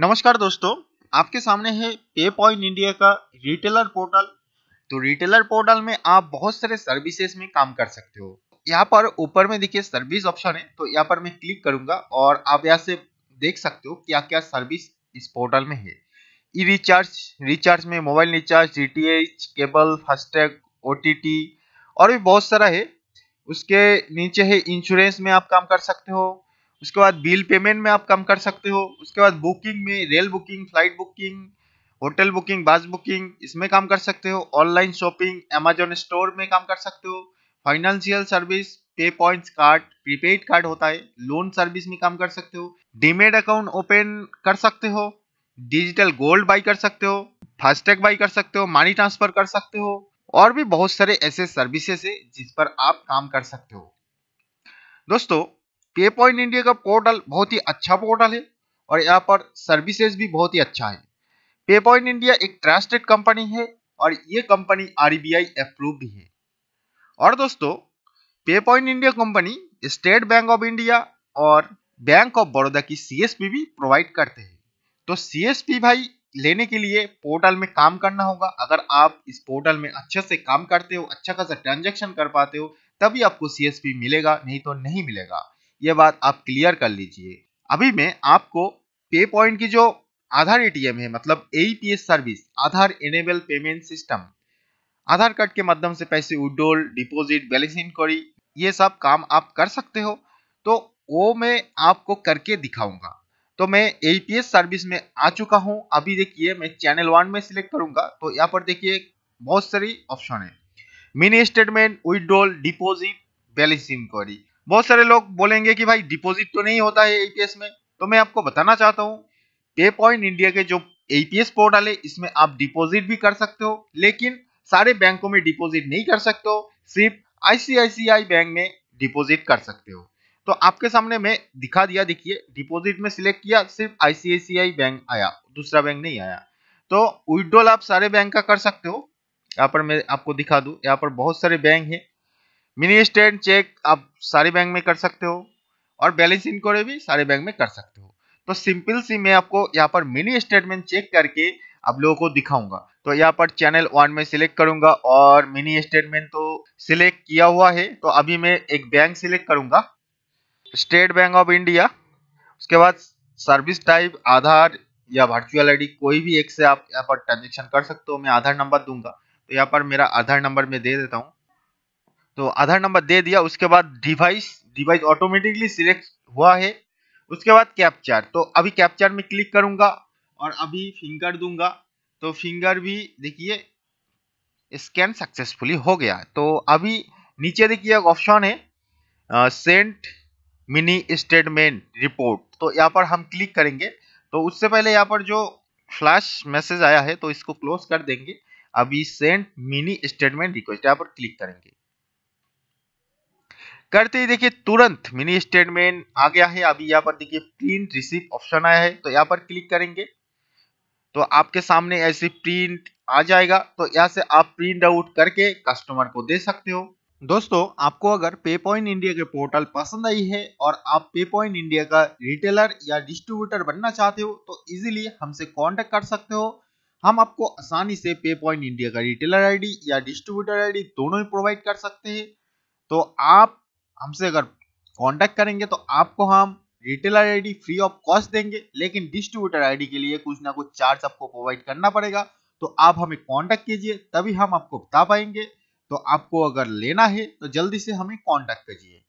नमस्कार दोस्तों आपके सामने है पे पॉइंट इंडिया का रिटेलर पोर्टल तो रिटेलर पोर्टल में आप बहुत सारे सर्विसेज में काम कर सकते हो यहाँ पर ऊपर में देखिए सर्विस ऑप्शन है तो यहाँ पर मैं क्लिक करूंगा और आप यहाँ से देख सकते हो क्या क्या सर्विस इस पोर्टल में है ई रिचार्ज रिचार्ज में mobile recharge D cable FASTag ओ और भी बहुत सारा है उसके नीचे है इंश्योरेंस में आप काम कर सकते हो उसके बाद बिल पेमेंट में आप कम कर सकते हो उसके बाद बुकिंग में rail booking flight booking hotel booking bus booking इसमें काम कर सकते हो ऑनलाइन शॉपिंग अमेजोन स्टोर में काम कर सकते हो financial service Pay Points card prepaid card होता है लोन सर्विस में काम कर सकते हो डीमेड अकाउंट ओपन कर सकते हो डिजिटल गोल्ड बाई कर सकते हो फास्टैग बाई कर सकते हो मनी ट्रांसफर कर सकते हो और भी बहुत सारे ऐसे सर्विसेस है जिस पर आप काम कर सकते हो दोस्तों पे पॉइंट इंडिया का पोर्टल बहुत ही अच्छा पोर्टल है और यहाँ पर सर्विसेज भी बहुत ही अच्छा है पे पॉइंट इंडिया एक ट्रस्टेड कंपनी है और ये कंपनी आर अप्रूव भी है और दोस्तों Pay Point India company State Bank of India और बैंक ऑफ बड़ौदा की पी भी प्रोवाइड करते हैं तो पी भाई लेने के लिए पोर्टल में काम करना होगा अगर आप इस पोर्टल में अच्छे से काम करते हो अच्छा खासा ट्रांजेक्शन कर पाते हो तभी आपको पी मिलेगा नहीं तो नहीं मिलेगा ये बात आप क्लियर कर लीजिए अभी मैं आपको पे पॉइंट की जो आधार एटीएम है मतलब A service Aadhaar enable payment system Aadhaar card के माध्यम से पैसे उडोल डिपॉजिट बैलेंस इंक्वायरी ये सब काम आप कर सकते हो तो वो मैं आपको करके दिखाऊंगा तो मैं ए सर्विस में आ चुका हूँ अभी देखिए मैं चैनल वन में सिलेक्ट करूंगा तो यहाँ पर देखिए बहुत सारी ऑप्शन है mini statement withdrawal deposit balance inquiry बहुत सारे लोग बोलेंगे कि भाई डिपॉजिट तो नहीं होता है एपीएस में तो मैं आपको बताना चाहता हूँ पे पॉइंट इंडिया के जो एपीएस पोर्टल है इसमें आप डिपॉजिट भी कर सकते हो लेकिन सारे बैंकों में डिपॉजिट नहीं कर सकते हो सिर्फ आईसीआईसीआई बैंक में डिपॉजिट कर सकते हो तो आपके सामने मैं दिखा दिया देखिए डिपॉजिट में सिलेक्ट किया सिर्फ आईसीआईसीआई बैंक आया दूसरा बैंक नहीं आया तो विड्रॉल आप सारे बैंक का कर सकते हो यहाँ पर मैं आपको दिखा दू यहाँ पर बहुत सारे बैंक है मिनी स्टेटमेंट चेक आप सारे बैंक में कर सकते हो और बैलेंस इंक्वायरी भी सारे बैंक में कर सकते हो तो सिंपल सी मैं आपको यहाँ पर मिनी स्टेटमेंट चेक करके आप लोगों को दिखाऊंगा तो यहाँ पर चैनल वन में सिलेक्ट करूंगा और मिनी स्टेटमेंट तो सिलेक्ट किया हुआ है तो अभी मैं एक बैंक सिलेक्ट करूंगा स्टेट बैंक ऑफ इंडिया उसके बाद सर्विस टाइप आधार या वर्चुअल डी कोई भी एक से आप यहाँ पर ट्रांजेक्शन कर सकते हो मैं आधार नंबर दूंगा तो यहाँ पर मेरा आधार नंबर मैं दे देता हूँ तो आधार नंबर दे दिया उसके बाद डिवाइस डिवाइस ऑटोमेटिकली सिलेक्ट हुआ है उसके बाद कैप्चर तो अभी कैप्चर में क्लिक करूंगा और अभी फिंगर दूंगा तो फिंगर भी देखिए स्कैन सक्सेसफुली हो गया तो अभी नीचे देखिए एक ऑप्शन है सेंट मिनी स्टेटमेंट रिपोर्ट तो यहाँ पर हम क्लिक करेंगे तो उससे पहले यहाँ पर जो फ्लैश मैसेज आया है तो इसको क्लोज कर देंगे अभी सेंट मिनी स्टेटमेंट रिक्वेस्ट यहाँ पर क्लिक करेंगे करते ही देखिए तुरंत मिनी स्टेटमेंट आ गया है अभी यहाँ पर देखिए प्रिंट रिसीव ऑप्शन आया है तो यहाँ पर क्लिक करेंगे तो आपके सामने ऐसे प्रिंट आ जाएगा तो यहाँ से आप प्रिंट आउट करके कस्टमर को दे सकते हो दोस्तों आपको अगर पे पॉइंट इंडिया के पोर्टल पसंद आई है और आप पे पॉइंट इंडिया का रिटेलर या डिस्ट्रीब्यूटर बनना चाहते हो तो इजीली हमसे कांटेक्ट कर सकते हो हम आपको आसानी से पे पॉइंट इंडिया का रिटेलर आईडी या डिस्ट्रीब्यूटर आईडी दोनों ही प्रोवाइड कर सकते हैं तो आप हमसे अगर कांटेक्ट करेंगे तो आपको हम retailer ID free of cost देंगे लेकिन डिस्ट्रीब्यूटर आईडी के लिए कुछ ना कुछ चार्ज आपको प्रोवाइड करना पड़ेगा तो आप हमें कांटेक्ट कीजिए तभी हम आपको बता पाएंगे तो आपको अगर लेना है तो जल्दी से हमें कांटेक्ट कीजिए